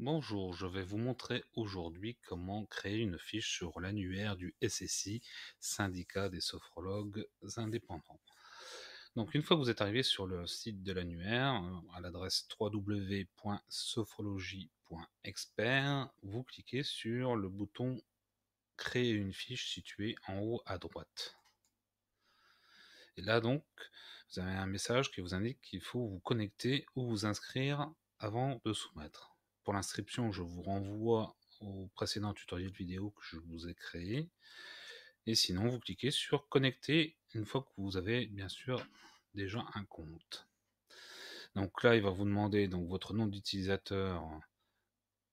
Bonjour, je vais vous montrer aujourd'hui comment créer une fiche sur l'annuaire du SSI, syndicat des sophrologues indépendants. Donc une fois que vous êtes arrivé sur le site de l'annuaire, euh, à l'adresse www.sophrologie.expert, vous cliquez sur le bouton Créer une fiche située en haut à droite. Et là donc, vous avez un message qui vous indique qu'il faut vous connecter ou vous inscrire avant de soumettre l'inscription, je vous renvoie au précédent tutoriel vidéo que je vous ai créé. Et sinon, vous cliquez sur connecter une fois que vous avez bien sûr déjà un compte. Donc là, il va vous demander donc, votre nom d'utilisateur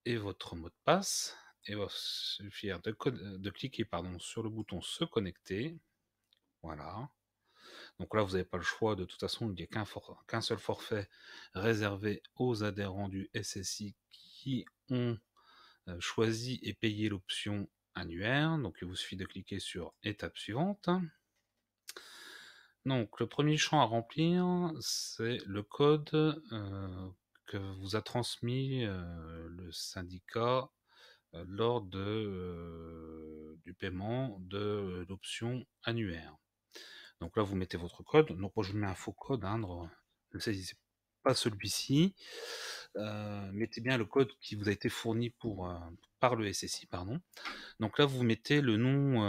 et votre mot de passe. Et il va suffire de, euh, de cliquer pardon, sur le bouton se connecter. Voilà. Donc là, vous n'avez pas le choix. De toute façon, il n'y a qu'un seul forfait réservé aux adhérents du SSI qui ont euh, choisi et payé l'option annuaire. Donc il vous suffit de cliquer sur étape suivante. Donc le premier champ à remplir, c'est le code euh, que vous a transmis euh, le syndicat lors du paiement de l'option annuaire. Donc là, vous mettez votre code. Donc moi, je mets un faux code. Hein, ne saisissez pas celui-ci. Euh, mettez bien le code qui vous a été fourni pour, euh, par le SSI. Pardon. Donc là, vous mettez le nom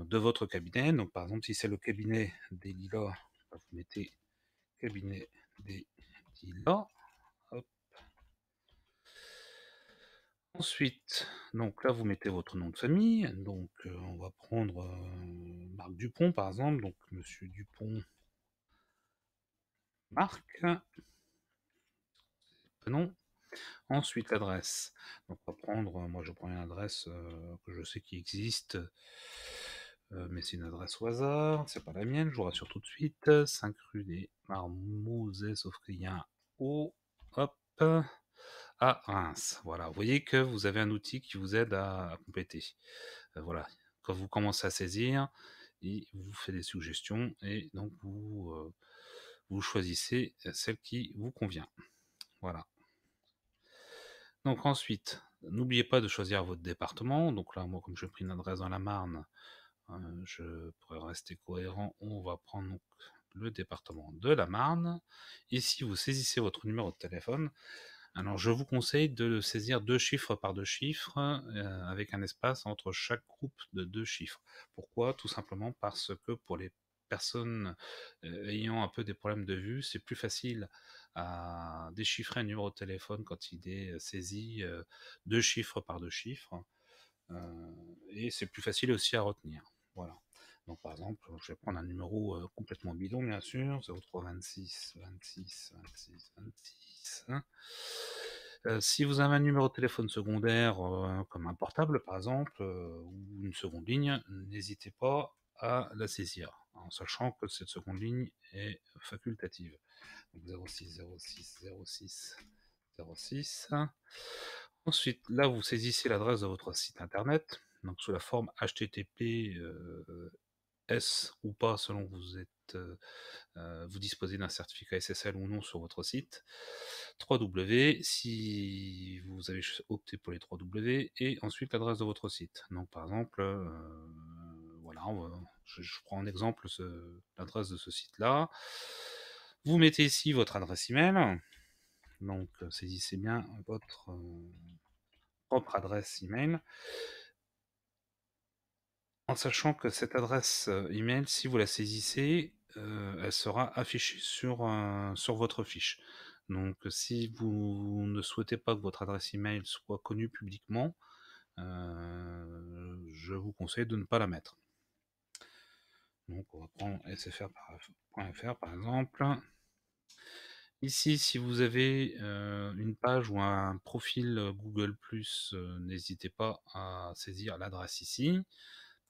euh, de votre cabinet. Donc par exemple, si c'est le cabinet des Lilas, bah, vous mettez cabinet des Lilas. Ensuite, donc là, vous mettez votre nom de famille. Donc, euh, on va prendre euh, Marc Dupont, par exemple. Donc, Monsieur Dupont, Marc. non Ensuite, l'adresse. Donc, on va prendre, euh, moi, je prends une adresse que je sais qui existe, mais c'est une adresse au hasard. C'est pas la mienne, je vous rassure tout de suite. 5 rue des Marmousets, sauf qu'il y a Hop. Reims. Ah, voilà, vous voyez que vous avez un outil qui vous aide à, compléter. Euh, voilà, quand vous commencez à saisir, il vous fait des suggestions et donc vous, euh, vous choisissez euh, celle qui vous convient. Voilà. Donc ensuite, n'oubliez pas de choisir votre département. Donc là, moi, comme je pris une adresse dans la Marne, je pourrais rester cohérent. On va prendre le département de la Marne. Ici, vous saisissez votre numéro de téléphone. Alors, je vous conseille de saisir deux chiffres par deux chiffres euh, avec un espace entre chaque groupe de deux chiffres. Pourquoi Tout simplement parce que pour les personnes euh, ayant un peu des problèmes de vue, c'est plus facile à déchiffrer un numéro de téléphone quand il est euh, saisi deux chiffres par deux chiffres. Hein, et c'est plus facile aussi à retenir. Voilà par exemple, je vais prendre un numéro euh, complètement bidon, bien sûr, 0326 26 26 26. si vous avez un numéro de téléphone secondaire, euh, comme un portable par exemple, euh, ou une seconde ligne, n'hésitez pas à la saisir, en sachant que cette seconde ligne est facultative. Donc 06 06 06 06. Ensuite, là, vous saisissez l'adresse de votre site internet, donc sous la forme http S ou pas, selon vous êtes, vous disposez d'un certificat SSL ou non sur votre site. 3W si vous avez opté pour les 3W et ensuite l'adresse de votre site. Donc par exemple, voilà, je, prends en exemple ce l'adresse de ce site-là. Vous mettez ici votre adresse email. Donc euh, saisissez bien votre propre adresse email en sachant que cette adresse euh, email, si vous la saisissez, euh, elle sera affichée sur, euh, sur votre fiche. Donc si vous ne souhaitez pas que votre adresse email soit connue publiquement, je vous conseille de ne pas la mettre. Donc on va prendre sfr.fr par exemple. Ici, si vous avez une page ou un profil Google, n'hésitez pas à saisir l'adresse ici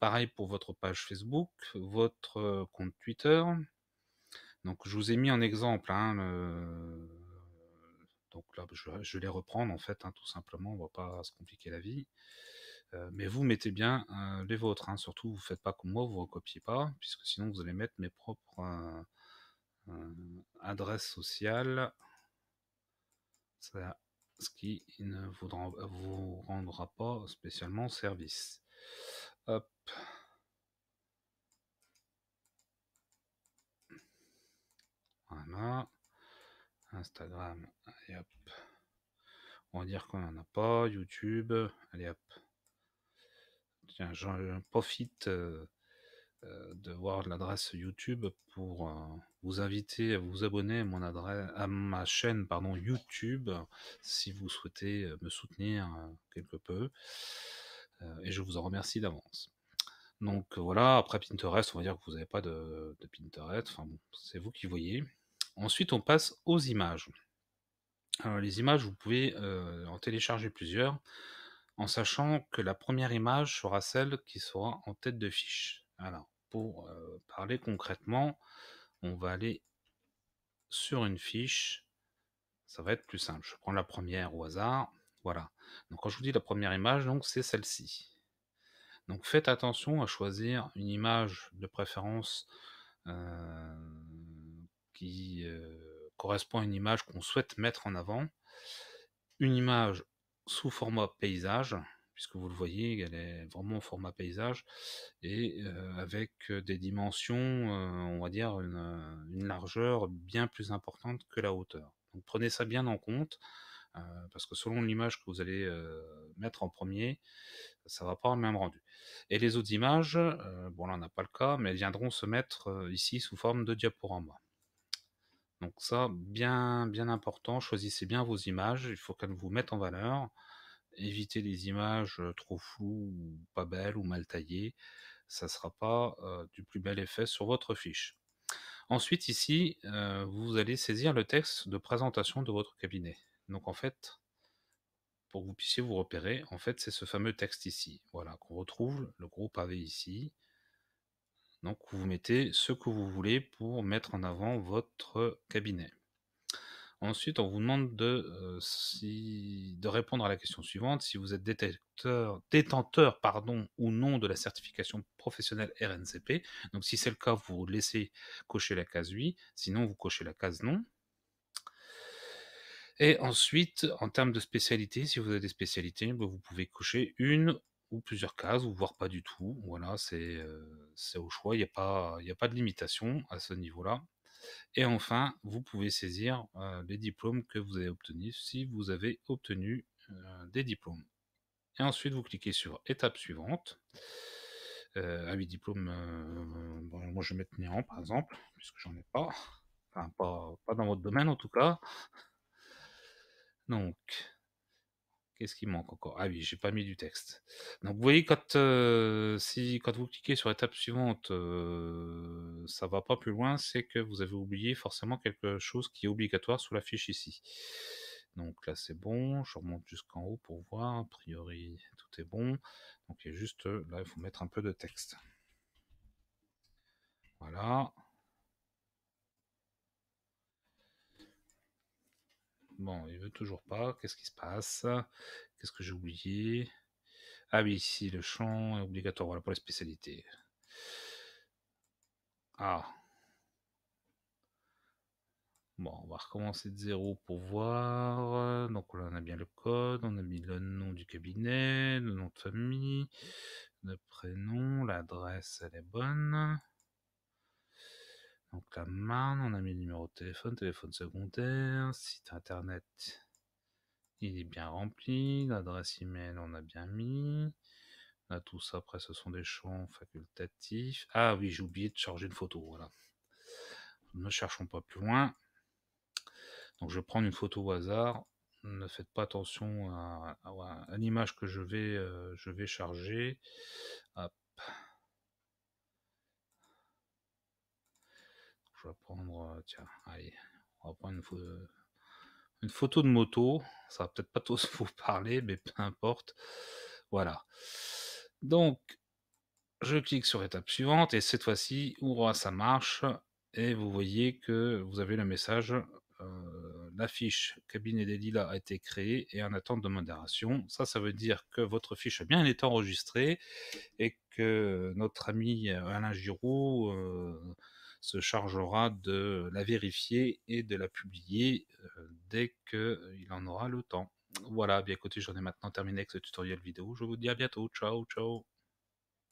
pareil pour votre page Facebook, votre compte Twitter. Donc, je vous ai mis en exemple. Hein, donc là, je, vais les reprendre en fait, hein, tout simplement. On ne va pas se compliquer la vie. mais vous mettez bien les vôtres. Hein, surtout, vous ne faites pas comme moi, vous ne recopiez pas, puisque sinon vous allez mettre mes propres adresses sociales. ce qui ne vous rendra pas spécialement service. Hop. Voilà. Instagram. hop. On va dire qu'on n'en a pas. YouTube. Allez hop. Tiens, j'en profite euh, euh, de voir l'adresse YouTube pour euh, vous inviter à vous abonner à mon adresse, à ma chaîne pardon, YouTube si vous souhaitez me soutenir quelque peu. Euh, et je vous en remercie d'avance. Donc euh, voilà, après Pinterest, on va dire que vous n'avez pas de, Pinterest, enfin bon, c'est vous qui voyez. Ensuite, on passe aux images. Alors les images, vous pouvez euh, en télécharger plusieurs, en sachant que la première image sera celle qui sera en tête de fiche. Alors, pour parler concrètement, on va aller sur une fiche. Ça va être plus simple. Je prends la première au hasard. Voilà. Donc quand je vous dis la première image, donc c'est celle-ci. Donc faites attention à choisir une image de préférence euh, qui euh, correspond à une image qu'on souhaite mettre en avant. Une image sous format paysage, puisque vous le voyez, elle est vraiment en format paysage, et euh, avec des dimensions, on va dire, une, largeur bien plus importante que la hauteur. Donc prenez ça bien en compte. Euh, parce que selon l'image que vous allez euh, mettre en premier, ça va pas avoir le même rendu. Et les autres images, euh, bon là on n'a pas le cas, mais elles viendront se mettre ici sous forme de diaporama. Donc ça, bien, bien important, choisissez bien vos images, il faut qu'elles vous mettent en valeur. Évitez les images trop floues, pas belles ou mal taillées, ça ne sera pas du plus bel effet sur votre fiche. Ensuite, ici, vous allez saisir le texte de présentation de votre cabinet. Donc en fait, pour que vous puissiez vous repérer, en fait, c'est ce fameux texte ici, voilà, qu'on retrouve, le groupe AV ici. Donc vous mettez ce que vous voulez pour mettre en avant votre cabinet. Ensuite, on vous demande de, euh, répondre à la question suivante, si vous êtes détenteur pardon, ou non de la certification professionnelle RNCP. Donc si c'est le cas, vous laissez cocher la case oui, sinon vous cochez la case non. Et ensuite, en termes de spécialité, si vous avez des spécialités, ben, vous pouvez cocher une ou plusieurs cases, ou voire pas du tout. Voilà, c'est euh, au choix, il n'y a, pas, a pas de limitation à ce niveau-là. Et enfin, vous pouvez saisir euh, les diplômes que vous avez obtenus si vous avez obtenu euh, des diplômes. Et ensuite, vous cliquez sur étape suivante. ah oui, diplôme, moi je vais mettre néant par exemple, puisque j'en ai pas. Enfin, pas, pas dans votre domaine en tout cas. Donc, qu'est-ce qui manque encore Ah oui, j'ai pas mis du texte. Donc, vous voyez, quand, euh, si, quand vous cliquez sur l'étape suivante, ça euh, ça va pas plus loin, c'est que vous avez oublié forcément quelque chose qui est obligatoire sous la fiche ici. Donc là, c'est bon. Je remonte jusqu'en haut pour voir. A priori, tout est bon. Donc, il y a juste euh, là, il faut mettre un peu de texte. Voilà. Bon, il veut toujours pas. Qu'est-ce qui se passe Qu'est-ce que j'ai oublié Ah oui, ici, le champ est obligatoire. Voilà pour les spécialités. Ah. Bon, on va recommencer de zéro pour voir. Donc là, on a bien le code, on a mis le nom du cabinet, le nom de famille, le prénom, l'adresse, elle est bonne. Donc la Marne, on a mis le numéro de téléphone, téléphone secondaire, site internet, il est bien rempli, l'adresse email, on a bien mis. Là, tout ça, après, ce sont des champs facultatifs. Ah oui, j'ai oublié de charger une photo, voilà. Ne cherchons pas plus loin. Donc je vais prendre une photo au hasard. Ne faites pas attention à, l'image que je vais, euh, je vais charger. Hop, Je vais prendre. Euh, tiens, on va prendre une, photo de moto. Ça va peut-être pas tous vous parler, mais peu importe. Voilà. Donc, je clique sur étape suivante et cette fois-ci, ça marche. Et vous voyez que vous avez le message euh, la fiche cabinet des lilas a été créée et en attente de modération. Ça, ça veut dire que votre fiche a bien été enregistrée et que notre ami Alain Giraud euh, se chargera de la vérifier et de la publier euh, dès qu'il en aura le temps. Voilà, bien écoutez, j'en ai maintenant terminé avec ce tutoriel vidéo. Je vous dis à bientôt. Ciao, ciao.